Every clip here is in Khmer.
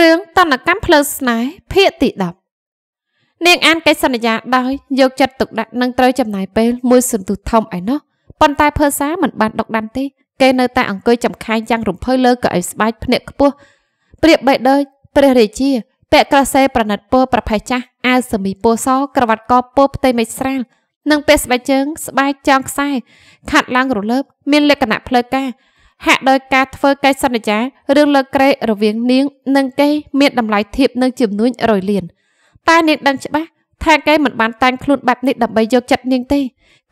រឿងតនកម្មផ្លូវស្នេហ៍ភាគទី10នាងអានកិច្ចសន្យាដោយយកចិត្តទុកដាក់និងត្រូវចំណាយពេលមួយសន្ទុះធំឯណោះប៉ុន្តែភើសាមិនបានដកដាន់ទេគេនៅតែអង្គុយចំខាយយ៉ាងរំភើលើកៅអីស្បែកភ្នាក់ខ្ពស់ប្រៀបបីដូចព្រះរាជាពាក់ក្រសេប្រណិតពណ៌ប្រផេះចាស់ អាវសមីពណ៌សក្រវ៉ាត់កពណ៌ផ្ទៃមេឃស្រាលនិងពាក់ស្បែកជើងស្បែកចងខ្សែខាត់ឡើងរលើបមានលក្ខណៈផ្លូវការហាក់ដោយការធ្វើកិច្ចសន្យារឿងលើក្រេរវាងនាងនិងគេមានតម្លៃធៀបនឹងចំនួនរយលានតែនាងដឹងច្បាស់ថាគេមិនបានតាំងខ្លួនបែបនេះដើម្បីយកចិត្តនាងទេ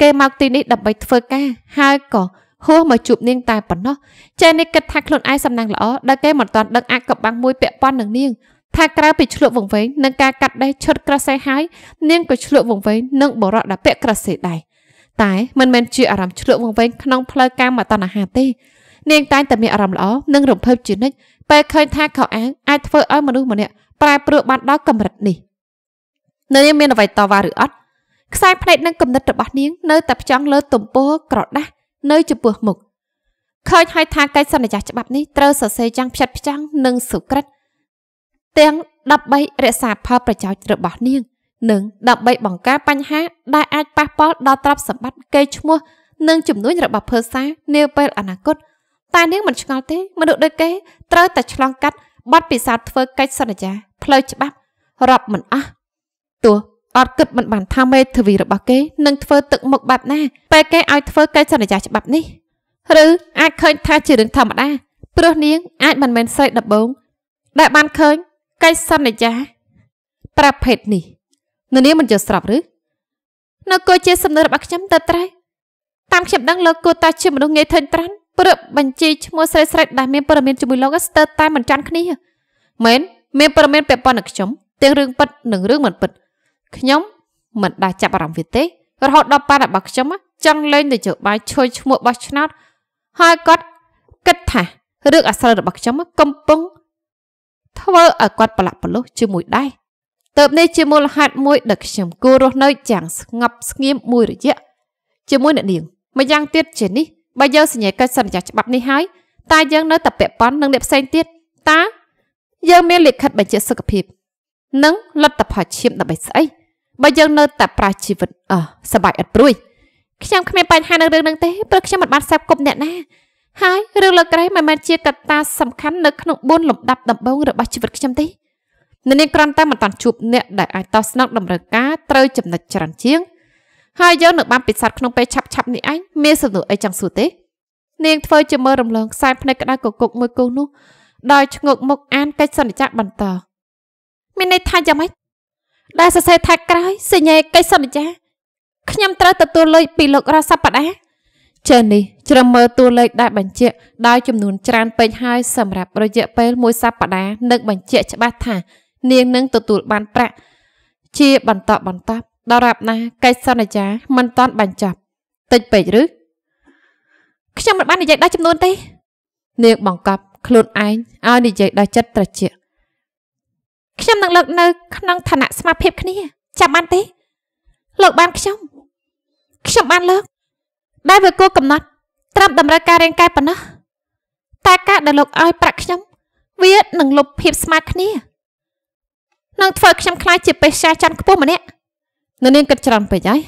គេមកទីនេះដើម្បីធ្វើការហើយក៏ហួសមកជួបនាងតែប៉ុណ្ណោះចែនេះគិតថាខ្លួនឯងសំណាងល្អដែលគេមិនទាន់ដឹងអកបាំងមួយពាក់ព័ន្ធនឹងនាងថាក្រៅពីឆ្លក់វង្វេងនឹងការកាត់ដេះឈុតក្រសេះហើយនាងក៏ឆ្លក់វង្វេងនឹងបរោះដាក់ពាក់ក្រសេះដែរតែមិនមែនជាអារម្មណ៍ឆ្លក់វង្វេងក្នុងផ្លូវកាមតណ្ហាទេនាងតែងតែមានអារម្មណ៍ល្អនិងរំភើបជានិច្ចពេលឃើញថាខោអាវអាចធ្វើឲ្យមនុស្សម្នាក់ប្រែប្រួលបានដល់កម្រិតនេះនៅនាងមានអ្វីតវ៉ាឬអត់ខ្សែភ្នែកនិងគំនិតរបស់នាង នៅតែផ្ចង់លើទំព័រក្រដាស់នៅចំពោះមុខឃើញហើយថាកិច្ចសន្យាច្បាប់នេះត្រូវសរសេរចាំងផ្ចិតផ្ចង់និងសុក្រិតទាំង13រក្សាផលប្រយោជន៍របស់ នាង និងដើម្បីបង្ការបញ្ហា ដែលអាចប៉ះពាល់ដល់ទ្រព្យសម្បត្តិកេរ្តិ៍ឈ្មោះនិងចំនួនរបស់ភើសានាពេលអនាគត។តែនាងមិនឆ្ងល់ទេមនុស្សដូចគេត្រូវតែឆ្លងកាត់បទពិសោធន៍ធ្វើកិច្ចសន្យាផ្លូវច្បាប់រាប់មិនអស់ទោះអត់គិតមិនបានថាមេធាវីរបស់គេនឹងធ្វើទឹកមុខបែបណាពេលគេឲ្យធ្វើកិច្ចសន្យាច្បាប់នេះឬអាចឃើញ ថាជារឿងធម្មតាព្រោះនាងអាចមិនមែនស្រីដបង ដែលបានឃើញកិច្ចសន្យាប្រភេទនេះនាងមិនយល់ស្របឬនៅគួរជាសំណើរបស់ខ្ញុំទៅត្រៃតាមខ្ញុំដឹងលោកគួរតាជាមនុស្សងាយធិញត្រាន់ព្រឹបបញ្ជីឈ្មោះស្រីស្រីដែលមានព័ត៌មានជាមួយលោកស្ទើរតែមិនចាន់គ្នាមែនមានព័ត៌មានពាក់ព័ន្ធនឹងខ្ញុំទាំងរឿងពិតនិងរឿងមិនពិតខ្ញុំមិនដាច់ចាប់អារម្មណ៍វាទេរហូតដល់ប៉ារបស់ខ្ញុំចង់លេងទៅជើបាយឈួយឈ្មោះបោះឆ្នោតហើយគាត់គិតថារឿងអាស្រូវរបស់ខ្ញុំកំពុងធ្វើឲ្យគាត់ប្រឡាក់ប្រលុះជាមួយដែរតើបនេះជាមូលហេតុមួយដែលខ្ញុំគួររស់នៅយ៉ាងស្ងប់ស្ងៀមមួយរយៈជាមួយអ្នកនាងម្យ៉ាងទៀតជានេះបើយើងសញ្ញាកិច្ចសន្យាច្បាប់នេះហើយតើយើងនៅតែពាក់ព័ន្ធនឹងអ្នកផ្សេងទៀតតើយើងមានលិខិតបញ្ជាក់សុខភាព និងលទ្ធផលឈាមដើម្បីស្អីបើយើងនៅតែប្រាជីវិតអឺសបាយអត់ព្រួយខ្ញុំគ្មានបញ្ហានឹងរឿងនឹងទេព្រោះខ្ញុំមិនបានសាប់គប់អ្នកណាហើយរឿងលើក្រេមិនមែនជាកត្តាសំខាន់នៅក្នុង4លំដាប់ដំបូងរបស់ជីវិតខ្ញុំទេនៅនេះគ្រាន់តែមិនតាន់ជួបអ្នកដែលអាចតោះស្នងតម្រូវការត្រូវចំណិតច្រើនជាងហើយយើងនឹងបានពិសោធន៍ក្នុងពេលឆាប់ឆាប់នេះឯងមានសំណួរអីចង់សួរទេនាងធ្វើជាមើលរំលងខ្សែភ្នែកក្តៅកគុកមួយគូនោះដោយឈ្ងោក មុខអានកិច្ចសន្យាបន្តមានន័យថាយ៉ាងម៉េចដែលសរសេរថាក្រោយសញ្ញាកិច្ចសន្យាខ្ញុំត្រូវទទួលលុយពីលោករសព្ទាចេះនេះជ្រើសមើលតួលេខដែលបញ្ជាក់ដោយចំនួនច្រើនពេកហើយសម្រាប់រយៈពេលមួយសប្តាហ៍នឹងបញ្ជាក់ច្បាស់ថា នាងនឹងទទួលបានប្រាក់ ជាបន្តបន្ទាប់ដរាបណាកិច្ចសន្យាមិនតាន់បញ្ចប់តិចពេកឬខ្ញុំមិនបាននិយាយដល់ចំនួនទេនាងបង្កប់ ខ្លួនឯងឲ្យនិយាយដល់ចិត្តត្រជាក់ខ្ញុំនឹងលើក នៅ ក្នុងឋានៈស្មារភាពគ្នា ចាំបានទេលើកបានខ្ញុំ ខ្ញុំបានលើកដែលវាគួរកំណត់ត្រឹមតម្រូវការរាងកាយប៉ុណ្ណោះតែការដែលលោកឲ្យ ប្រាក់ខ្ញុំ វានឹងលុបភាពស្មារគ្នានឹងធ្វើខ្ញុំខ្លាចជាបេសកច័ន្ទខ្ពស់ម្នាក់អ្នកនាងគិតច្រើនពេកហើយ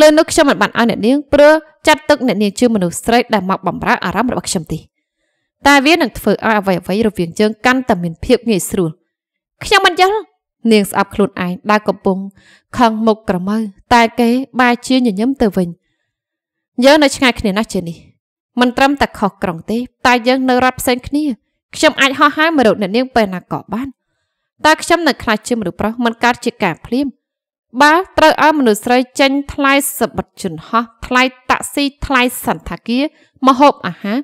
លើនោះខ្ញុំមិនបានឲ្យអ្នកនាងព្រោះចាត់ទុកអ្នកនាងជាមនុស្សស្រីដែលមកបំរើអារម្មណ៍របស់ខ្ញុំទេតែវានឹងធ្វើឲ្យអ្វីអ្វីរវាងយើងកាន់តែមានភាពងាយស្រួលខ្ញុំមិនយល់នាងស្អប់ខ្លួនឯងដែលកំពុងខឹងមុខក្រមៅតែគេបែរជាញញឹមទៅវិញ យើងនៅឆ្ងាយគ្នាណាស់ជានេះមិនត្រឹមតែខុសក្រងទេតែយើងនៅរត់ផ្សេងគ្នា ខ្ញុំអាចហោះហើរមករកអ្នកនាងពេលណាក៏បានតែខ្ញុំនៅខ្លាចជាមនុស្សប្រុសមិនកើតជាការភ្លាមបើត្រូវឲ្យមនុស្សស្រីចេញថ្លៃសបិតជនហោះថ្លៃតាក់ស៊ីថ្លៃសន្តាគារមហូបអាហារ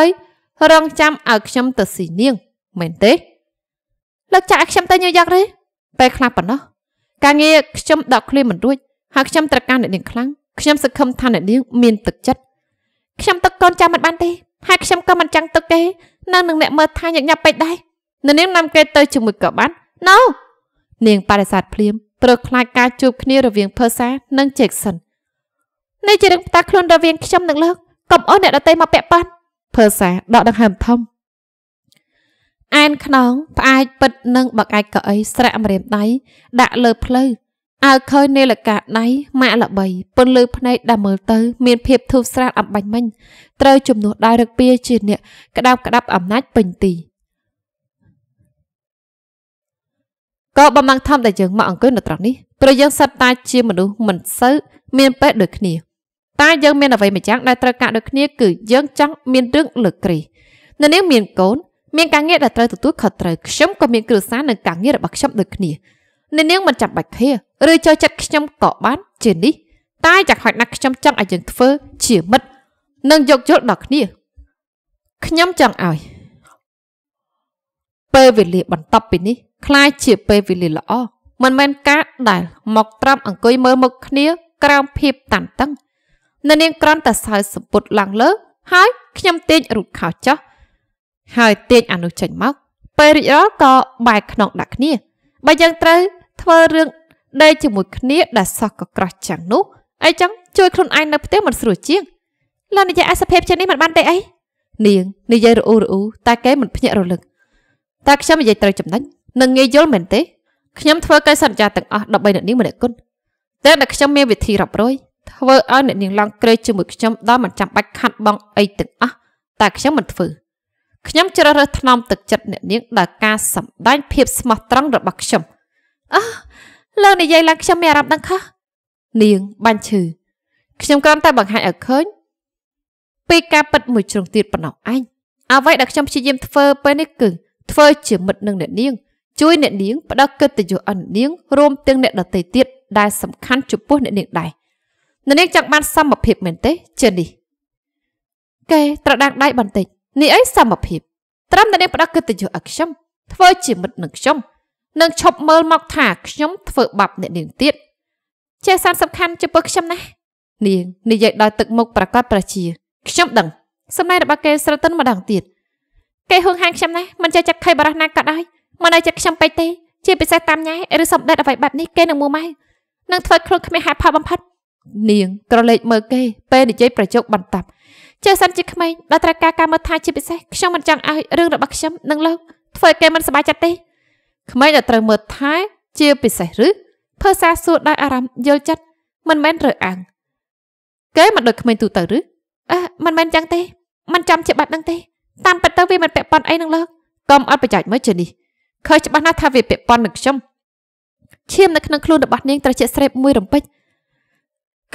13រងចាំឲ្យខ្ញុំទៅស៊ីនាងមែនទេលោកចាក់ឲ្យខ្ញុំទៅញូវយ៉កទេពេលខ្លះប៉ុណ្ណោះការងារខ្ញុំដកឃ្លាមិនរួចហើយខ្ញុំត្រូវការអ្នកនាងខ្លាំងខ្ញុំសង្ឃឹមថាអ្នកនាងមានទឹកចិត្តខ្ញុំទឹកកូនចាំមិនបានទេហើយខ្ញុំក៏មិនចង់ទឹកទេនៅនឹងអ្នកមើលថែញញ៉ាប់ពេកដែរនៅនាងនាំគេទៅជាមួយក៏បាន No នាងបដិសេធភ្លាមព្រោះខ្លាចការជួបគ្នារវាងភើសានិងជេកសិននេះជារឿងផ្ទាល់ខ្លួនរវាងខ្ញុំនិងលោកកុំអោយអ្នកដតីមកពាក់ប៉ិនភើសាដកដង្ហើមធំអានខ្នងផ្អាយពិតនឹងបកាយកៅអីស្រាក់ម្រាមដៃដាក់លើភ្លៅអើឃើញនាឡិកាដៃម៉ាក់ល្បីពន្លឺភ្នែកដែលមើលទៅមានភាពធូរស្រាលអំបញ្ញមិញត្រូវជំនួសដោយរឹកពីជាអ្នកក្តាប់ក្តាប់អំណាចពេញទី។ក៏បំងធំដែលយើងមកអង្គុយនៅត្រង់នេះព្រោះយើងសិតតាជាមនុស្សមិនសូវមានពេកដូចគ្នាតែយើងមានអ្វីម្យ៉ាងដែលត្រូវការដូចគ្នា គឺយើងចង់មានរឿងលើក្រីនៅនាងមានកូនមានការងារដែលត្រូវទទួលខុសត្រូវខ្ញុំក៏មានគ្រួសារនិងការងាររបស់ខ្ញុំដូចគ្នានៅនាងមិនចាំបាច់គ្នាឬចូលចិត្តខ្ញុំក៏បានជានេះតែយ៉ាងហោចណាស់ខ្ញុំចង់ឲ្យយើងធ្វើជាមិត្តនិងយកយល់ដល់គ្នាខ្ញុំចង់ឲ្យពេលវេលាបន្ទាប់ពីនេះคล้ายជាពេលវេលាល្អមិនមែនការដែលមកត្រាប់អង្គុយមើលមុខគ្នាក្រោមភាពតានតឹងនៅនាងក្រន់តែសើចសពុតឡើងលើ ហើយខ្ញុំទាញរូតខោចោះហើយទាញអនុចេញមកពេលរិចរាល់ក៏បែកខ្នងដាក់គ្នាបើយើងត្រូវធ្វើរឿងដេកជាមួយគ្នាដែលសោះក៏ក្រោះចាំងនោះអីចឹងជួយខ្លួនឯងនៅផ្ទះមិនស្រួលជាងលោកនិយាយអសភាពជានេះមិនបានទេអីនាងនិយាយរអ៊ូរអ៊ូតែគេមិនភ្ញាក់រលឹកតែខ្ញុំនិយាយត្រូវចំណេញនឹងងាយយល់មែនទេខ្ញុំធ្វើកិច្ចសន្យាទាំងអស់13អ្នកនាងម្នាក់គុណតែតែ ខ្ញុំមានវិធីរាប់រយធ្វើឲ្យអ្នកនាងឡងក្រេជាមួយខ្ញុំដល់មិនចាំបាច់ខាត់បងអីទាំងអស់តែខ្ញុំមិនធ្វើខ្ញុំជ្រើសរើសថ្នមទឹកចិត្តអ្នកនាង ដល់ការសម្ដែងភាពស្មោះត្រង់របស់ខ្ញុំអោះលោកនិយាយឡើងខ្ញុំមានអារម្មណ៍ដឹងខុសនាងបាញ់ឈឺខ្ញុំគ្រាន់តែបង្ហាញឲ្យឃើញពីការពិតមួយជ្រុងទៀតប៉ុណ្ណោះឯងអ្វីដែលខ្ញុំព្យាយាមធ្វើ ពេលនេះគឺធ្វើជាមិត្តនឹងអ្នកនាងជួយអ្នកនាងផ្ដល់កិត្តិយសអននាងរួមទាំងអ្នកដទៃទៀតដែលសំខាន់ចំពោះអ្នកនាងដែរអ្នកនាងចង់បាន សមភាពមែនទេចេះនេះកែត្រដាងដៃបន្តិចនេះអីសមភាពត្រឹមតែអ្នកផ្ដល់កិត្តិយសឲ្យខ្ញុំធ្វើជាមិត្តនឹងខ្ញុំនឹងឈប់មើលមកថាខ្ញុំធ្វើបាបអ្នកនាងទៀតចេះសារសំខាន់ចំពោះខ្ញុំណាស់នាងនិយាយដោយទឹកមុខប្រកាសប្រជាខ្ញុំដឹង សម្ដែងរបស់គេស្រទន់ម្ដងទៀតគេហឹងហាងខ្ញុំណាស់មិនចេះចាក់ខៃបារះណាក៏ដោយមកនៅចិត្តខ្ញុំពេកទេជាពិសេសតាមញ៉ែឬសម្ដេចអ្វីបែបនេះគេនឹងមួម៉ៅនឹងធ្វើខ្លួនគ្មានហេតុផលបំផុតនាងក្រឡេកមើលគេពេលនិយាយប្រជោគបន្តាប់ចេះសិនជាក្មេងដល់ត្រូវការការមើលថែជាពិសេសខ្ញុំមិនចង់ឲ្យរឿងរបស់ខ្ញុំនឹងលោកធ្វើឲ្យគេមិនសប្បាយចិត្តទេក្មេងដែលត្រូវមើលថែជាពិសេសឬភើសាសួរដោយអារម្មណ៍យល់ចិត្តមិនមែនរើអាំងគេមិនដូចក្មេងទូទៅឬអេមិនមែនចឹងទេមិនចាំជាបែបហ្នឹងទេតាមពិតទៅវាមិនពាក់ព័ន្ធអីនឹងលោកកុំអត់ប្រយោជន៍មើលជានេះឃើញច្បាស់ណាស់ថាវាពាក់ព័ន្ធនឹងខ្ញុំឈាមនៅក្នុងខ្លួនរបស់នាងត្រជាក់ស្រេបមួយរំពេច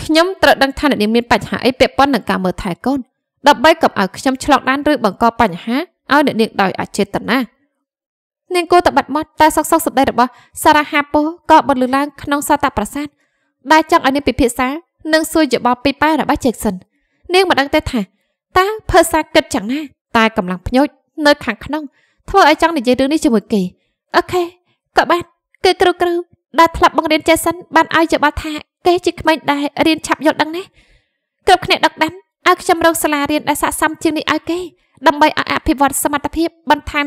ខ្ញុំត្រូវដឹងថាអ្នកនាងមានបញ្ហាអីពាក់ព័ន្ធនឹងការមើលថែកូនដើម្បីកុំឲ្យខ្ញុំឆ្លងដែនឬបង្កបញ្ហាឲ្យអ្នកនាងដោយអចេតនានាងគួរតែបាត់មាត់តែសោកសោកសម្ដីរបស់សារ៉ាហាពូក៏បន្លឺឡើង ក្នុងសតប្រសាទដែលចង់ឲ្យនាងពិភាក្សានិងសួរយោបល់ពីប៉ែរបស់ជេកសិននាងមិនដឹងទេថាតើភើសាគិតយ៉ាងណាតែកំឡុងភ្ញោចនៅ ខាងក្នុងធ្វើឲ្យចង់និយាយរឿងនេះជាមួយគេអូខេក៏បានគឺគ្រូគ្រូដែលធ្លាប់បង្រៀនចេសិនបានឲ្យយោបល់ថាគេជាក្មេងដែលរៀនឆាប់យល់ដឹងណាគ្រប់គ្នាដឹកដឹងឲ្យខ្ញុំរកសាលារៀនដែលស័ក្តិសមជាងនេះឲ្យគេ ដើម្បីឲ្យអភិវឌ្ឍសមត្ថភាពបន្ថែម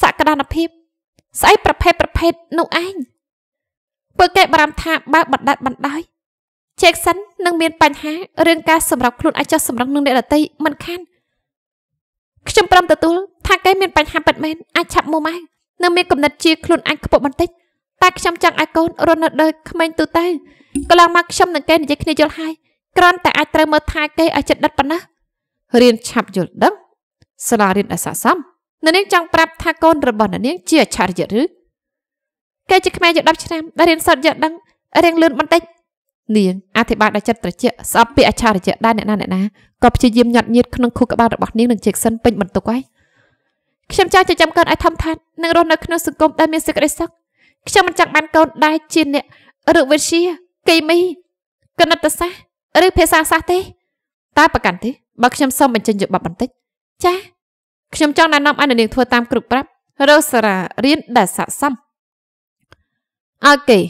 សក្តានុភាពស្អីប្រភេទប្រភេទនោះឯងពួកគេបារម្ភថាបើបណ្ដាត់បណ្ដោយជេកសិននឹងមាន បញ្ហារឿងការសម្របខ្លួនអាចចោះសម្រឹងនឹងអ្នកដតីមិនខានខ្ញុំព្រមទទួលថាគេមានបញ្ហាពិតមែនអាចឆាប់មុំហើយនឹងមានគំនិតជាខ្លួនអាចខ្ពស់បន្តិចតែខ្ញុំចង់ឲ្យកូនរស់នៅដោយក្មេងទូទៅកន្លងមកខ្ញុំនឹងគេនិយាយគ្នាយល់ហើយគ្រាន់តែអាចត្រូវមើលថែគេឲ្យចិត្តដិតប៉ុណ្ណោះរៀនឆាប់យល់ដឹងសាលារៀនអសកម្មនៅនាងចង់ប្រាប់ថាកូនរបស់នៅនាង ជាអច្ឆរិយៈឬគេជាក្មេងយក10ឆ្នាំដែលរៀនសូត្រយកដឹងរៀងលឿនបន្តិចនាងអធិប្បាយដល់ចិត្តត្រជាក់ស្អប់ពាក្យអច្ឆរិយៈដែរអ្នកណាអ្នកណាក៏ព្យាយាមញាត់ញៀតក្នុងខួរក្បាលរបស់នាងនឹងជែកសិនពេញបន្ទុកហើយខ្ញុំចង់ចិញ្ចឹមកូនឲ្យធំធាត់និងរស់នៅក្នុងសង្គមដែលមានសេចក្តីសុខខ្ញុំមិនចង់បានកូនដែលជាអ្នករូបវិទ្យាគីមីគណិតសាស្ត្រឬភាសាសាស្ត្រទេតែប្រកាន់ទេបើខ្ញុំសូមបញ្ចេញយោបល់បន្តិចចាខ្ញុំចង់ណែនាំឲ្យនាងធ្វើតាម គ្រូប្រាប់រោសារារៀនដែលស័ក្តិសមអូខេឬ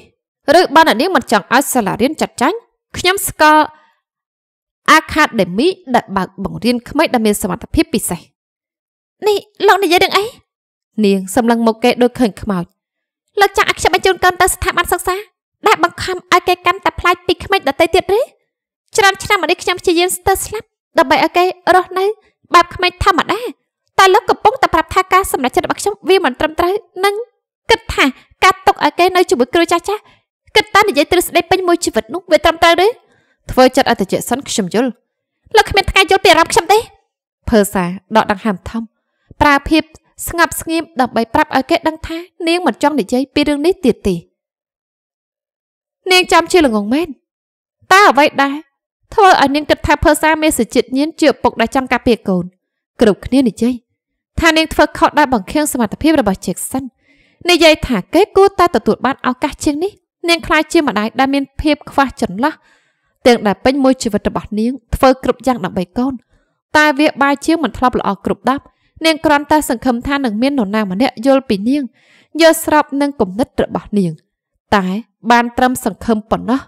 បើអ្នកនាងមិនចង់ឲ្យសាលារៀនចាត់ចែងខ្ញុំស្គាល់អាខាដេមីដែលបើកបង្រៀនក្មេងដែលមានសមត្ថភាពពិសេសនេះលោកនិយាយនឹងអីនាងសម្លឹងមកគេដូចឃើញខ្មោចលោកចាក់ឲ្យខ្ញុំបញ្ជូនកូនទៅស្ថាប័នសិក្សាដែលបង្ខំឲ្យគេកាន់តែផ្លាច់ពីក្មេងដតៃទៀតទេច្រើនឆ្នាំមកនេះខ្ញុំព្យាយាមស្ទើរស្លាប់ដើម្បីឲ្យគេរស់នៅបែបក្មេងធម្មតាតែលោកកំពុងតែប្រាប់ថាការសម្រេចចិត្តរបស់ខ្ញុំវាមិនត្រឹមត្រូវនិងគិតថា ការຕົកឲ្យគេនៅជាមួយគ្រូចាស់ចាស់គិតតែនិយាយទ្រឹស្ដីពេញមួយជីវិតនោះវាត្រឹមត្រូវទេធ្វើចិត្តឲ្យតិចសិនខ្ញុំយល់លោកគ្មានថ្ងៃយល់ពីអារម្មណ៍ខ្ញុំទេភើសាដកដង្ហើមធំប្រើភាពស្ងប់ស្ងៀមដើម្បីប្រាប់ឲ្យគេដឹងថានាងមិនចង់និយាយពីរឿងនេះទៀតទេនាងចាំជាល្ងងមែនតើអ្វីដែរធ្វើឲ្យនាងគិតថាភើសាមេសុចិត្តញៀនជាឪពុកដែលចង់ការពារកូនគ្រប់គ្នានិយាយថានាងធ្វើខុសដោយបង្ខៀងសមត្ថភាពរបស់ Jackson និយាយថាគេគួរតែទទួលបានឱកាសជាងនេះនាងខ្លាចជាម្ដាយដែលមានភាពខ្វះចន្លោះទាំងដែលពេញមួយជីវិតរបស់នាងធ្វើគ្រប់យ៉ាងដើម្បីកូនតែវាបាយជាងមិនធ្លាប់ល្អគ្រប់10នាងគ្រាន់តែសង្ឃឹមថានឹងមាននរណាម្នាក់យល់ពីនាងយល់ស្របនឹងគំនិតរបស់នាង តែបានត្រឹមសង្ឃឹមប៉ុណ្ណោះ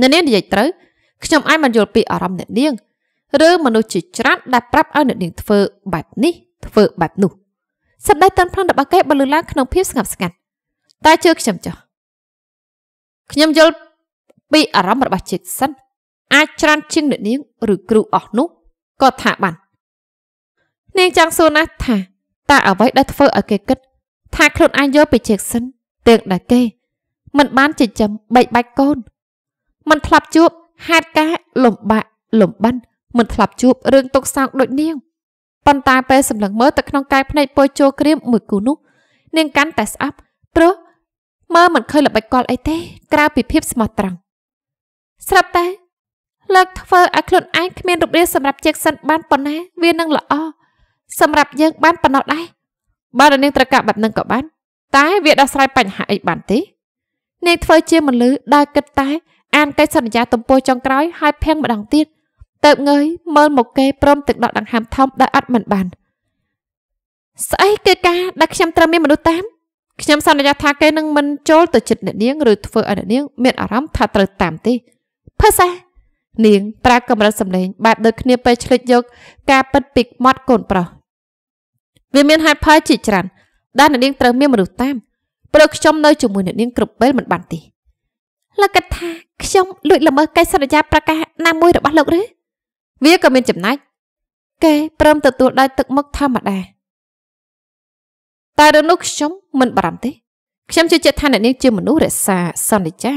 នៅនាងនិយាយត្រូវខ្ញុំអាចមិនយល់ពីអារម្មណ៍អ្នកនាងឬមនុស្សជាច្រើនដែលប្រាប់ឲ្យអ្នកនាងធ្វើបែបនេះធ្វើបែបនោះសម្ដីតាន់ប្រាំរបស់គេបលឺឡើងក្នុងភាពស្ងប់ស្ងាត់តែជឿខ្ញុំចុះខ្ញុំយល់ពីអារម្មណ៍របស់ជាតិសិន អាចច្រើនជាងអ្នកនាងឬគ្រូអស់នោះក៏ថាបាននាងចង់សួរណាស់ថាតើអ្វីដែលធ្វើឲ្យគេគិត ថាខ្លួនអាចយកពីជេកសិនទាំងដែលគេមិនបានចិញ្ចឹមបីបាច់កូនមិនធ្លាប់ជួបហេតុការលំបាកលំបិនមិនធ្លាប់ជួបរឿងទុកសោកដូចនាងប៉ុន្តែពេលសម្លឹងមើលទៅក្នុងកាយភ្នែកពយជោក្រៀមមួយគូនោះនាងកាន់តែស្អប់ព្រោះមើលមិនឃើញល្បិចកលអីទេក្រៅពីភាពស្មោះត្រង់ស្រាប់តែលើកធ្វើឲ្យខ្លួនឯងគ្មានរូបរាងសម្រាប់ជែកសិនបានប៉ុណ្ណាវានឹងល្អសម្រាប់យើងបានប៉ុណ្ណោះដែរបើនាងត្រូវការបែបនឹងក៏បាន តែ វាដោះស្រាយបញ្ហាអីបានទេនាងធ្វើជាមិនលឺដើរគិតតែ អានកិច្ចសន្យាទំព័រចុងក្រោយហើយភាំងម្ដងទៀតទៅងើយមើលមកគេព្រមទឹកដកដង្ហើមធំដែលអត់មិនបានស្អីគឺការដែលខ្ញុំត្រូវមានមនុស្សតាមខ្ញុំសន្យាថាគេនឹងមិនចូលទៅជិតអ្នកនាងឬធ្វើឲ្យអ្នកនាង មានអារម្មណ៍ថាត្រូវតាមទេភាសានាងប្រើកម្រិតសម្លេងបែបដូចគ្នាពេលឆ្លិចយកការពិតពីមាត់កូនប្រុសវាមានហេតុផលជាច្រើនដែលអ្នកនាងត្រូវមានមនុស្សតាមព្រោះខ្ញុំនៅជាមួយអ្នកនាងគ្រប់ពេលមិនបានទេលោកកថាខ្ញុំលួចល្មើសកិច្ចសន្យាប្រកាសណាមួយរបស់លោកឬវាក៏មានចំណែកគេព្រមទទួលដោយទឹកមុខធម្មតាតែរឿងនោះខ្ញុំមិនបារម្ភទេខ្ញុំជឿជាក់ថាអ្នកនាងជាមនុស្សរក្សាសន្យា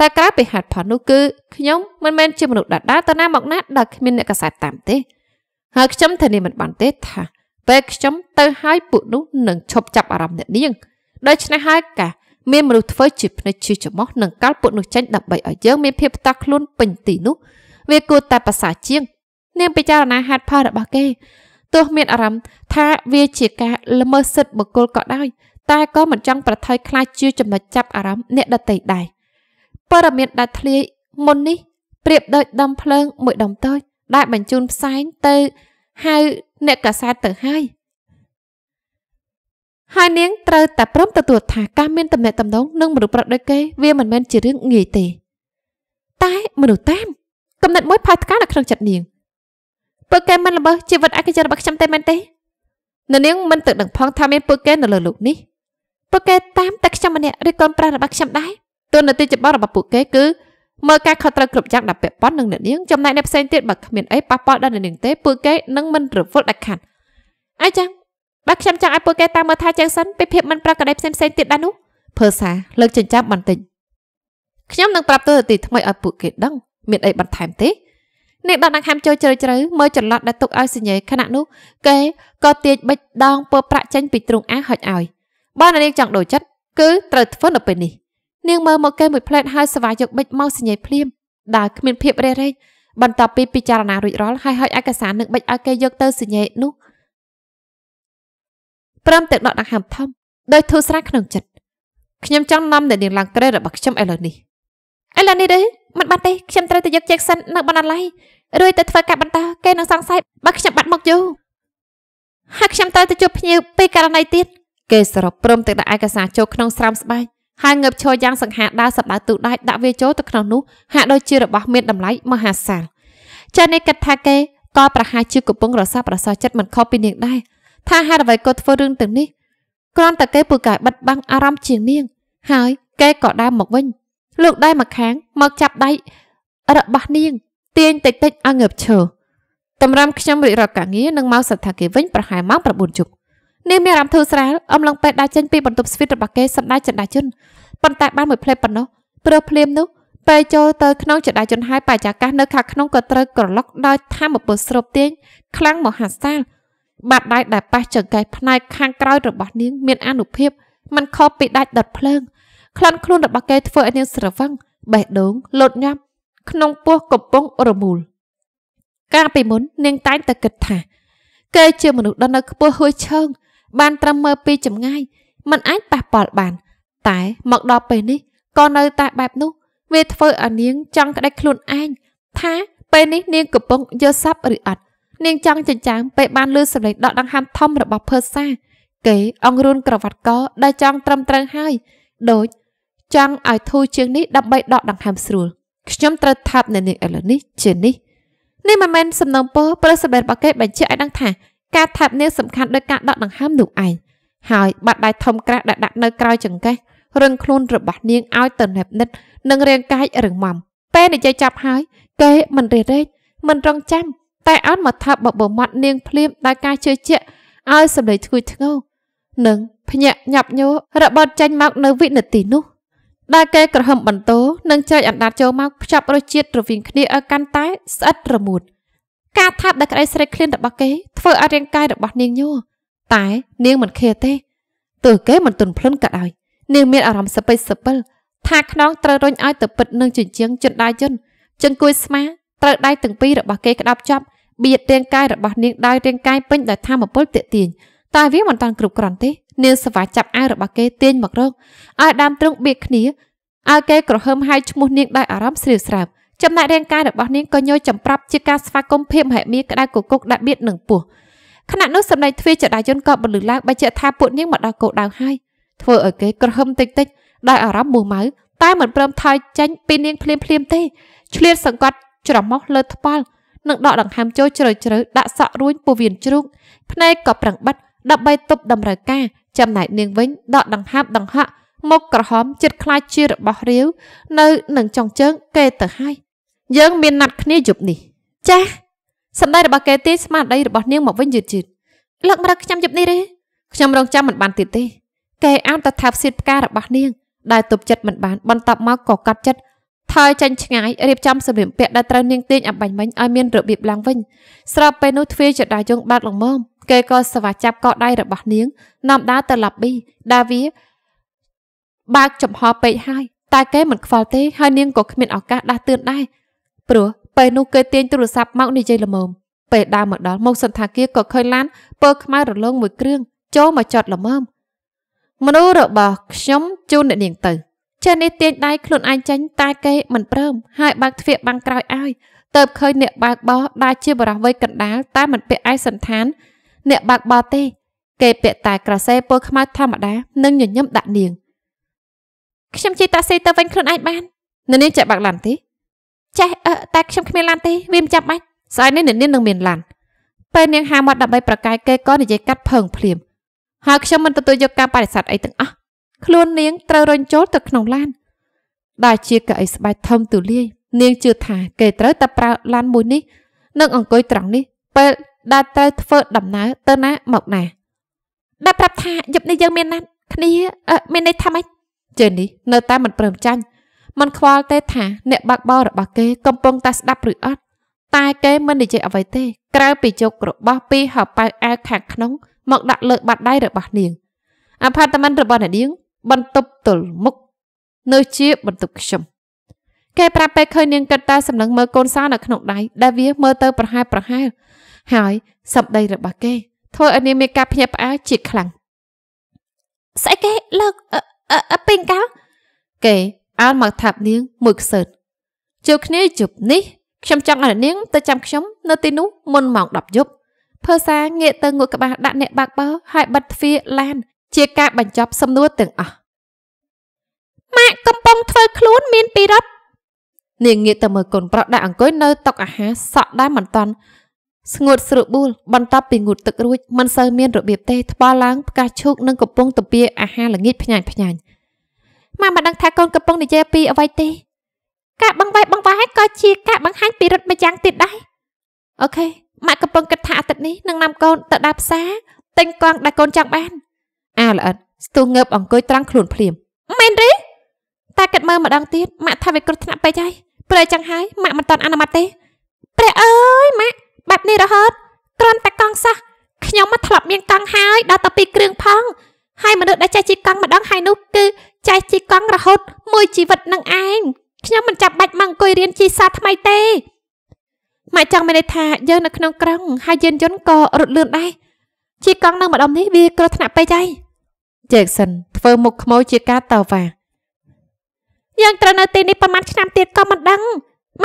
តែក្រៅពីហេតុផលនោះគឺខ្ញុំមិនមែនជាមនុស្សដដាលទៅណាមកណាដែលគ្មានអ្នកកសែតតាមទេហើយខ្ញុំធានាមិនបានទេថាពេលខ្ញុំទៅហើយពួកនោះនឹងឈប់ចាប់អារម្មណ៍អ្នកនាងដូច្នេះហើយកាមានមនុស្សធ្វើជាភ្នែកជាច្មោះនឹងកាល់ពួកនោះចេញដើម្បីឲ្យយើងមានភាពផ្ទាស់ខ្លួនពេញទីនោះវាគួរតែប្រសើរជាង នាងពិចារណាហេតុផលរបស់គេ ទោះមានអារម្មណ៍ថាវាជាការល្មើសសិទ្ធិបុគ្គលក៏ដោយតែក៏មិនចង់ប្រថុយខ្លាចជាចំណុចចាប់អារម្មណ៍អ្នកដតីដែរព័ត៌មានដាច់ធ្លាយមុននេះប្រៀបដូចដំភ្លើងមួយដំតូចដែលបញ្ជូនផ្សែងទៅហៅអ្នកកាសែតទៅហើយហើយនាងត្រូវតែព្រមទទួលថាការមានតំណែងតំណងនឹងមនុស្សប្រុសដូចគេ វាមិនមែនជារឿងងាយទេ តែមនុស្សតាមកំណត់មួយផាសថ្កានៅក្នុងចិត្តនាងពួកគេមិនល្បើជីវិតឯកជនរបស់ខ្ញុំតែមែនទេនៅនាងមិនទៅដឹងផងថាមានពួកគេនៅលើលោកនេះពួកគេតាមតែខ្ញុំម្នាក់ឬកូនប្រុសរបស់ខ្ញុំដែរទូនាទីចម្បងរបស់ពួកគេគឺមើលការខុសត្រូវគ្រប់យ៉ាងដែលពាក់ព័ន្ធនឹងអ្នកនាងចំណែកអ្នកផ្សេងទៀតបើគ្មានអីប៉ះពាល់ដល់អ្នកនាងទេពួកគេនឹងមិនរវល់ដាច់ខាតអីចឹងបើខ្ញុំចង់ឲ្យពួកគេតាមមើលថាចឹងសិនពីភាពមិនប្រក្រតីផ្សេងផ្សេងទៀតដែរនោះភើសាលើកចិញ្ចាំបន្តិចខ្ញុំនឹងប្រាប់ទូរទស្សន៍ថ្មីឲ្យពួកគេដឹងមានអីបន្ថែមទេនេះដល់ដង្ហើមចូលជ្រៅជ្រៅមើលចន្លត់ដែលទុកឲ្យសញ្ញេខណៈនោះគេក៏ទាញបិចដងពើប្រាក់ចេញពីទ្រូងអាហុចឲ្យបើអ្នកនាងចង់ដូរចិត្តគឺត្រូវធ្វើនៅពេលនេះនាងមើលមកគេមួយផ្លែតហើយស្វាយកបិចមកសញ្ញាភ្លាមដែលគ្មានភាពរេរេកបន្ទាប់ពីពិចារណារួចរាល់ហើយហុចឯកសារនឹងបិចឲ្យគេយកទៅសញ្ញានោះព្រមទាំងដកដង្ហើមធំដោយធូរស្រាលក្នុងចិត្តខ្ញុំចង់នាំអ្នកនាងឡើងត្រេរបស់ខ្ញុំឥឡូវនេះឥឡូវនេះទេមិនបាត់ទេខ្ញុំត្រូវទៅយកជែកសិននៅបណ្ណាល័យរួចទៅធ្វើការបន្តគេនឹងសង្ស័យបើខ្ញុំបាត់មកយូរហើយខ្ញុំត្រូវទៅជួបភ្ញៀវពេលករណីទៀតគេសរុបព្រមទាំងដាក់ឯកសារចូលក្នុងស្រោមស្បែកហើយងើបឈរយ៉ាងសង្ហាដើរសម្ដៅទូដាច់ដាក់វាចូលទៅក្នុងនោះហាក់ដូចជារបស់មានតម្លៃមហាសាលចានេះគិតថាគេក៏ប្រហែលជាកំពុងរសាប់រសោចិត្តមិនខុសពីនាងដែរថាហេតុអ្វីក៏ធ្វើរឿងទាំងនេះគ្រាន់តែគេពូកែបិទបាំងអារម្មណ៍ជាងនាងហើយគេក៏ដើរមកវិញលោកដែរមកខាង មកចាប់ដៃរបស់នាង ទាញតិចតិចឲ្យងើបឈរតម្រាំខ្ញុំរិះរកកាងារនឹងមកសត្ថាគេវិញប្រហែលម៉ោង9ជប់នាងមានអារម្មណ៍ធូរស្រាលអំឡុងពេលដើរចេញពីបន្ទប់ស្វីតរបស់គេសណ្ដែកចន្ទាជនប៉ុន្តែបានមួយភ្លែតប៉ុណ្ណោះព្រោះភ្លាមនោះពេលចូលទៅក្នុងចន្ទាជនហើយបរិយាកាសនៅខាងក្នុងក៏ត្រូវក្រឡុកដោយធម្មពលស្រូបទាញខ្លាំងមហាសាលបាត់ដៃដែលប៉ះចង្កេះផ្នែកខាងក្រោយរបស់នាង មានអនុភាពមិនខុសពីដាច់ដុតភ្លើងក្លិនខ្លួនរបស់គេធ្វើឲ្យនាង ស្រវឹងបេះដូងលោតញាប់ក្នុងពោះកំពុងរមូលកាលពីមុននាងតែងតែគិតថាគេជាមនុស្សដែលនៅខ្ពស់ហួយឆើងបានត្រឹមមើលពីចម្ងាយมันអាចប៉ះពាល់បាន តែមកដល់ពេលនេះក៏នៅតែបែបនោះវាធ្វើឲ្យនាងចង់ក្តិចខ្លួនឯងថាពេលនេះនាងកំពុងយល់សប្បឬអត់នាងចង់ចិញ្ចាំពេលបានលឺសម្លេងដកដង្ហើមធំរបស់ភើសាគេអង្រួនក្រវ៉ាត់កដែលចង់ត្រឹមត្រូវហើយដូចចង់ឲ្យធូរជាងនេះដើម្បីដកដង្ហើមស្រួលខ្ញុំត្រូវថាប់នៅនាងឥឡូវនេះជានេះនេះមិនមែនសំណងពោព្រោះសម្លេងរបស់គេបញ្ជាក់ឲ្យដឹងថាការថាបនេះសំខាន់ដោយការដកដង្ហើមនោះឯងហើយបាត់ដៃធំក្រាស់ដែលដាក់នៅក្រោយចង្កេះរឹងខ្លួនរបស់នាងឲ្យទៅណេបនិត និងរាងកាយរឹងមាំពេលនិយាយចាប់ហើយ គេមិនរេរេកមិនរងចាំ តែអត់មកថាបបមាត់នាងភ្លាមដោយការជឿជាក់ឲ្យសម្លេងធ្ងន់ធ្ងរនិងភ្ញាក់ញាប់ញ័ររបត់ចាញ់មកនៅវិនាទីនោះដែលគេក្រហមបន្ទោនិងចែកអណ្ដាតចូលមកភ្ជាប់រសជាតិរវាងគ្នាឲ្យកាន់តែស្អិតរមួត។ការថាបដែលក្តីស្រេកឃ្លានរបស់គេធ្វើឲ្យរាងកាយរបស់នាងញ័រតែនាងមិនខេទេទើបគេមិនទន់ភ្លន់ក៏ដោយ នាងមានអារម្មណ៍សពិសពិលថាខ្នងត្រូវរញឲ្យទៅពិតនឹងជញ្ជាំងចិនដាយិនចង្គួយស្មាត្រូវដៃទាំងពីររបស់គេក្តាប់ចាប់បៀតរាងកាយរបស់នាងដោយរាងកាយពេញដោយធម៌ពលទាក់ទាញតែវាមិនតាន់គ្រប់គ្រាន់ទេនាងសវ៉ាចាប់អាវរបស់គេទាញមករកឲ្យដើមទ្រង់បៀតគ្នាឲ្យគេក្រហើមហើយឈ្មោះនាងដោយអារម្មណ៍ស្រីស្រាប់ចំណែករាងកាយរបស់នាងក៏ញយចំប្រាប់ជាការស្វាគមន៍ភាពមហិមាក្តៅគគុកដាក់បៀតនឹងពោះខណៈនោះសម្ដេចទ្វាចដាយុនក៏បន្លឺឡើងបញ្ជាក់ថាពួកនាងមកដល់គោដៅហើយធ្វើឲ្យគេក្រហមតិចតិចដោយអារម្មណ៍មួម៉ៅតែមិនព្រមថយចេញពីនាងភ្លាមភ្លាមទេឆ្លៀតសង្កត់ច្រមុះលើថ្ពាល់និងដកដង្ហើមចូលជ្រៅជ្រៅដាក់សក់រួញពោះវៀនជ្រូកភ្នែកក៏ប្រឹងបិទដើម្បីទប់តម្រូវការចំណែកនាងវិញដកដង្ហើមដង្ហក់មុខក្រហមចិត្តខ្លាចជារបស់រាវនៅនឹងចុងជើងគេទៅហើយយើងមានណាត់គ្នាយប់នេះចាស់សម្ដីរបស់កែទីស្មារតីរបស់នាងមកវិញយឺតយឺតលើកម្រិតខ្ញុំយប់នេះទេខ្ញុំរងចាំមិនបានទៀតទេកែអានទៅថាផ្សៀតផ្ការបស់នាងដែលទប់ចិត្តមិនបានបន្ទាប់មកក៏កាត់ចិត្តថយចាញ់ឆ្ងាយរៀបចំសម្លៀកបំពាក់ដែលត្រូវនាងទាញអបាញ់មិញឲ្យមានរបៀបឡើងវិញស្របពេលនោះទ្វារចតាយងបើកល្មមគេក៏ស្វាចាប់កដៃរបស់នាង នាំដាវទៅឡាប់ប៊ីដាវីបើកចំហពេកហើយតែគេមិនខ្វល់ទេហើយនាងក៏គ្មានឱកាសដាស់តឿនដែរព្រោះពេលនោះគេទាញទូរស័ព្ទមកនិយាយល្មមពេលដើរមកដល់មុខសន្តាគារក៏ឃើញឡានពើខ្មៅរលង មួយគ្រឿងចូលមកចតល្មមមនុស្សរបស់ខ្ញុំជូនអ្នកនាងទៅចេះនេះទាញដៃខ្លួនឯងចេញតែគេមិនព្រមហើយបើកទ្វារបាំងក្រោយឲ្យទៅឃើញអ្នកបើកបោដែលជាបរិះវ័យកណ្ដាលតែមិនពាក់ឯកសន្តានអ្នកបើកបោទេ គេ ពាក់តែក្រសេពើខ្មៅធម្មតានិងញញឹមដាក់នាង ខ្ញុំជិះតាក់ស៊ីទៅវិញខ្លួនឯងបាននៅនាងចេះបើកឡានទេចេះអឺតែខ្ញុំគ្មានឡានទេវាមិនចាំបាច់ស្អែកនេះនាងនឹងមានឡានពេលនាងហាមាត់ដើម្បីប្រកែកគេក៏និយាយកាត់ភើងភ្លាម ហើយខ្ញុំមិនទទួលយកការបដិសេធអីទាំងអស់ខ្លួននាងត្រូវរញចូលទៅក្នុងឡានដែលជាកៅអីស្បែកធំទូលាយ នាងជឿថា គេត្រូវតែប្រើឡានមួយនេះនឹងអង្គុយត្រង់នេះពេលដែលត្រូវធ្វើដំណើរទៅណាមកណាដែលប្រាប់ថាយប់នេះយើងមានណាត់គ្នាមានន័យថាម៉េចជើនេះនៅតែមិនព្រមចាញ់មិនខ្វល់ទេថាអ្នកបើកបររបស់គេកំពុងតែស្ដាប់ឬអត់តែគេមិននិយាយអ្វីទេ ក្រៅពីជោគរបស់ពីហប៉ៅអាវខាងក្នុងមកដាក់លើបាត់ដៃរបស់នាងអផាតមិនរបស់អ្នកនាង បន្ទប់ទល់មុខនៅជាបន្ទប់ខ្ញុំគេប្រាប់ពេលឃើញនាងគិតតែសម្លឹងមើលកូនសា នៅក្នុងដៃដែលវា មើលទៅប្រហែលប្រហែលហើយសម្ដីរបស់គេ ធ្វើឲ្យនាងមានការភ្ញាក់ផ្អើលជាខ្លាំងស្អីគេលើកអពេងកៅគេអើលមកថាបនាងមួយខ្សឹតជួបគ្នាជប់នេះខ្ញុំចង់ឲ្យនាងទៅចាំខ្ញុំនៅទីនោះមុនម៉ោង10យប់ភើសាងាកទៅងក់ក្បាលដាក់អ្នកបាក់បោហើយបិទទ្វារឡានជាការបញ្ចប់សំណួរទាំងអស់ម៉ាក់កំពុងធ្វើខ្លួនមានពីរត់នាងងាកទៅមើលកូនប្រុសដែលអង្គុយនៅតុអាហារសក់ដែលមិនតាន់ ស្ងួតស្រួបួលបន្ទាប់ពីងូតទឹករួច មិនសូវមានរបៀបទេថ្បល់ឡើងផ្កាឈូកនិងកំពុងទៅពីអាហារល្ងាចផ្ញាញ់ផ្ញាញ់ម៉ាមិនដឹងថាកូនកំពុងនិយាយពីអ្វីទេការបង្វែរបង្វែរក៏ជាការបង្ហាញពីរិទ្ធម្យ៉ាងទៀតដែរអូខេម៉ាក់កំពុងគិតថាអាទិត្យនេះនឹងនាំកូនទៅដើរផ្សារទិញកង់ដែលកូនចង់បានអាល្អិតស្ទុះងើបអង្គុយត្រង់ខ្លួនភ្លាមមែនទេតែគិតមើលម្ដងទៀតម៉ាក់ថាវាគ្រោះថ្នាក់ពេកហើយព្រៃចឹងហើយម៉ាក់មិនតន់អនុម័តទេ ព្រះអើយម៉ាក់បែបនេះរហូតគ្រាន់តែកង់សោះខ្ញុំមកធ្លាប់មានកង់ហើយដល់តែពីរគ្រឿងផងហើយមនុស្សដែលចេះជិះកង់ម្ដងហើយនោះគឺចេះជិះកង់រហូតមួយជីវិតនឹងឯងខ្ញុំមិនចាំបាច់មកអង្គុយរៀនជិះសាថ្មីទេម៉ែចង់មានន័យថាយើងនៅក្នុងក្រុងហើយយានយន្តក៏រត់លឿនដែរជិះកង់នៅម្ដុំនេះវាគ្រោះថ្នាក់ពេកហើយ Jackson ធ្វើមុខខ្មោចជាការតវ៉ាយើងត្រូវនៅទីនេះប្រហែលឆ្នាំទៀតក៏មិនដឹង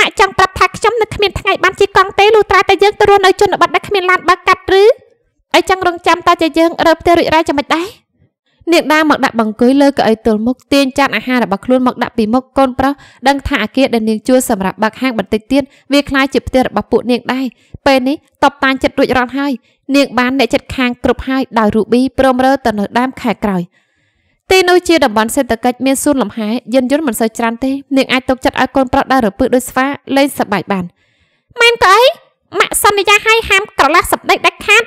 ម៉ាក់ចង់ប្រាប់ថាខ្ញុំនៅគ្មានថ្ងៃបានជិះកង់ទេលុះត្រាតែយើងទៅរស់នៅជនបទដែលគ្មានឡានបើកកាត់ឬអីចឹងរងចាំតើជាយើងរើផ្ទះរួចរាល់យ៉ាងម៉េចដែរនាងដើរមកដាក់បង្គីលើកៅអីទល់មុខទាញចានអាហាររបស់ខ្លួនមកដាក់ពីមុខកូនប្រុសដឹងថាអាគារដែលនាងជួលសម្រាប់បើកហាងបន្តិចទៀតវាคล้ายជាផ្ទះរបស់ពួកនាងដែរពេលនេះតបតាញចិត្តរួចរាល់ហើយនាងបានអ្នកចិត្តខាងគ្រប់ហើយដោយរូប៊ីព្រមរើទៅនៅដើមខែក្រោយទីនោះជាតំបន់សេដ្ឋកិច្ចមានសួនលំហែយានយន្តមិនសូវច្រើនទេ នាងអាចទុកចិត្តឲ្យកូនប្រុសដើររពឹកដោយស្វាលេងសប្បាយបានមែនក៏អីម៉ាក់សន្យាឲ្យហាមក្រឡាស់សម្ដីដាច់ខាត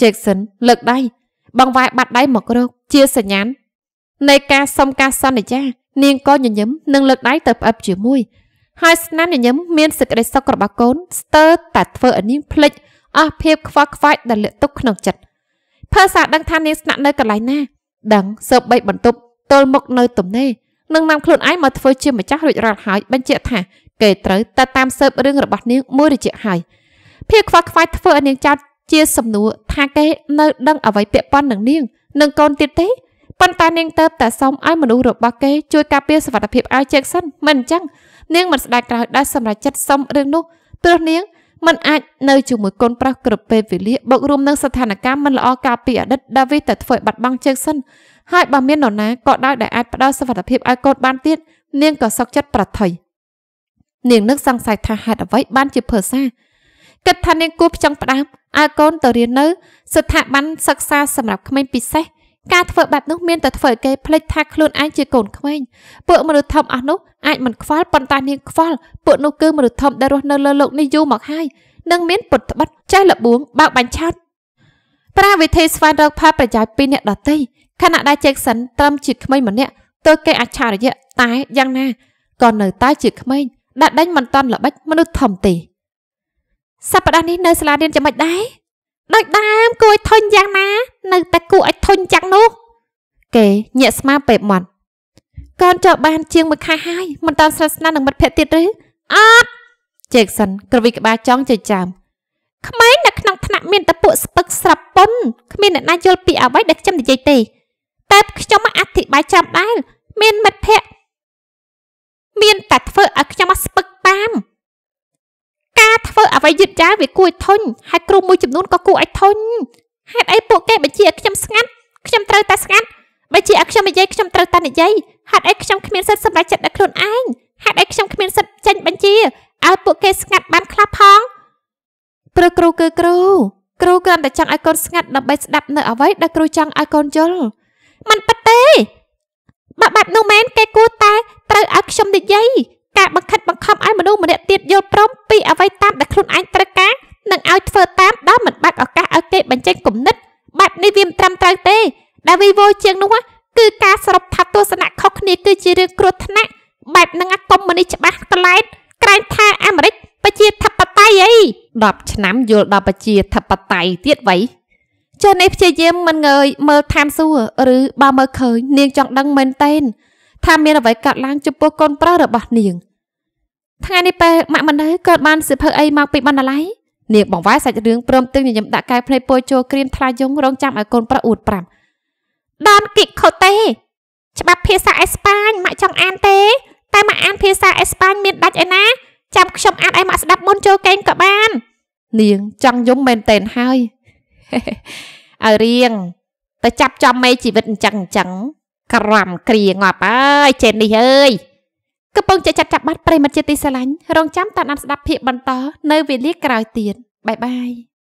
Jackson លើកដៃបងវាយបាត់ដៃមករកជាសញ្ញាណនៃការសុំការសន្យានាងក៏ញញឹមនឹងលើកដៃទៅផ្អឹបជាមួយ ហើយស្នាមញញឹមមានសេចក្តីសុខរបស់កូនស្ទើរតែធ្វើឲ្យនាងភ្លេចអស់ភាពខ្វល់ខ្វាយដែលលាក់ទុកក្នុងចិត្តភាសាដឹងថានាងស្នាក់នៅកន្លែងណាដឹងសូម្បីបន្ទប់ទល់មុខនៅទំនេរនឹងនាំខ្លួនឯងមកធ្វើជាម្ចាស់រួចរាល់ហើយបញ្ជាក់ថា គេត្រូវតែតាមស៊ើបរឿងរបស់នាងមួយរយៈហើយភាពខ្វល់ខ្វាយធ្វើឲ្យនាងចោតជាសំណួរថាគេនៅដឹងអ្វីពាក់ព័ន្ធនឹងនាងនិងកូនទៀតទេប៉ុន្តែនាងទៅតែសូមឲ្យមនុស្សរបស់គេជួយការពារសុវត្ថិភាពឲ្យជែកសិនមិនអញ្ចឹងនាងមិនស្ដាយក្រោយដល់សម្រាប់ចិត្តសុំរឿងនោះព្រោះនាងមិនអាចនៅជាមួយកូនប្រុសគ្រប់ពេលវេលាបូករួមនឹងស្ថានភាពមិនល្អកាលពីអតីតដាវីតែធ្វើឲ្យបាត់បង់ជើងសិនហើយបើមាននរណាក៏ដោយដែលអាចផ្ដល់សុវត្ថិភាពឲ្យកូនបានទៀតនាងក៏សោកចិត្តប្រថុយនាងនឹកសង្ស័យថាហេតុអ្វីបានជាភើសាគិតថានាងគួរផ្ចង់ផ្ដាំឲ្យកូនទៅរៀននៅស្ថាប័នសិក្សាសម្រាប់ក្មេងពិសេសការធ្វើបែបនោះមានតែធ្វើឲ្យគេភ្លេចថាខ្លួនឯងជាកូនក្មេងពួកមនុស្សធំអស់នោះអាចមិនខ្វល់ប៉ុន្តែនាងខ្វល់ពួកនោះគឺមនុស្សធំដែលរស់នៅលើโลกនេះយូរមកហើយនឹងមានពុតត្បិតចេះលបួងបោកបញ្ឆោតប្រាវិធីស្វែងរកផលប្រយោជន៍ពីអ្នកដតីខណៈដែល Jackson ត្រឹមជាក្មេងម្នាក់ទើបគេអច្ឆរិយៈតែយ៉ាងណាក៏នៅតែជាក្មេងដែលដេញមិនតាន់ល្បិចមនុស្សធំទេសប្តាហ៍នេះនៅសាលារៀនយ៉ាងម៉េចដែរដូចដើមគួយធុញយ៉ាងណា នៅតែគួឲ្យធុញចឹងនោះ គេញាក់ស្មាពេបមាត់កូនចោលបានជាងមួយខែហើយមិនតាមស្រិតស្នានឹងមិត្តភក្តិទៀតឬអត់ជេកសិនក្រវីក្បាលចង់ចិច្ចចាំក្មេងនៅក្នុងថ្នាក់មានតែពួកស្ពឹកស្រាប់ពុនគ្មានអ្នកណាយល់ពីអ្វីដែលខ្ញុំនិយាយទេ តែខ្ញុំអធិប្បាយចាំដែរមានមិត្តភក្តិមានតែធ្វើឲ្យខ្ញុំស្ពឹកតាមការធ្វើអ្វីយឺតយ៉ាវវាគួរឲ្យធុញហើយគ្រូមួយចំនួនក៏គួរឲ្យធុញហេតុអីពួកគេបញ្ជាឲ្យខ្ញុំស្ងាត់ខ្ញុំត្រូវតែស្ងាត់បញ្ជាឲ្យខ្ញុំនិយាយខ្ញុំត្រូវតែនិយាយហេតុអីខ្ញុំគ្មានសិទ្ធិសម្រេចចិត្តដោយខ្លួនឯងហេតុអីខ្ញុំគ្មានសិទ្ធិចេញបញ្ជាឲ្យពួកគេស្ងាត់បានខ្លះផងព្រោះគ្រូគឺគ្រូ គ្រូគ្រាន់តែចង់ឲ្យកូនស្ងាត់ដើម្បីស្ដាប់នៅអ្វីដែលគ្រូចង់ឲ្យកូនយល់មិនប៉ិតទេបើបែបនោះមែនគេគួរតែត្រូវឲ្យខ្ញុំនិយាយការបង្ខិតបង្ខំឲ្យមនុស្សម្នាក់ទៀតយល់ព្រមពីអ្វីតាមដែលខ្លួនឯងត្រូវការនិងឲ្យធ្វើតាមដោយមិនបាច់ឱកាសឲ្យគេបញ្ចេញគំនិតបែបនេះវាមិនត្រឹមត្រូវទេដែលវិវលជាងនោះគឺការសរុបថាទស្សនៈខុសគ្នាគឺជារឿងគ្រោះថ្នាក់បែបនឹងអាកុំមុនីច្បាស់ក្លែតក្រែងថាអាមេរិកប្រជាធិបតេយ្យអី10ឆ្នាំយល់ដល់ប្រជាធិបតេយ្យទៀតវៃចានេះព្យាយាមមិនងើយមើលតាមសួរឬបើមើលឃើញនាងចង់ដឹងមែនតេនថាមានអ្វីកើតឡើងចំពោះកូនប្រុសរបស់នាងថ្ងៃនេះពេលម៉ាក់មណ្ឌៅកើតបានសិភៅអីមកពីបណ្ណាល័យនាងបង្វែរសាច់រឿងព្រមទាំងញញឹមដាក់កែវភ្នែកពោចូលក្រៀមថ្លាយងរងចាំឲ្យកូនប្រុសអួតប្រាំដនគីកខូតេច្បាប់ភាសាអេស្ប៉ាញម៉ាក់ចង់អានទេតែម៉ាក់អានភាសាអេស្ប៉ាញមានដាច់ឯណាចាំខ្ញុំអានឲ្យម៉ាក់ស្ដាប់មុនចូលកេងក៏បាន នាងចង់យំមែនតែនហើយឲ្យរៀងទៅចាប់ចំមេជីវិតអញ្ចឹងអញ្ចឹងក្រំគ្រាងាប់អើយចេននេះអើយកំពុងចាត់ចាប់បាត់ប្រិមិត្តជាទីស្រឡាញ់រងចាំតាមដានស្ដាប់ភាកបន្តនៅវេលាក្រោយទៀតបាយបាយ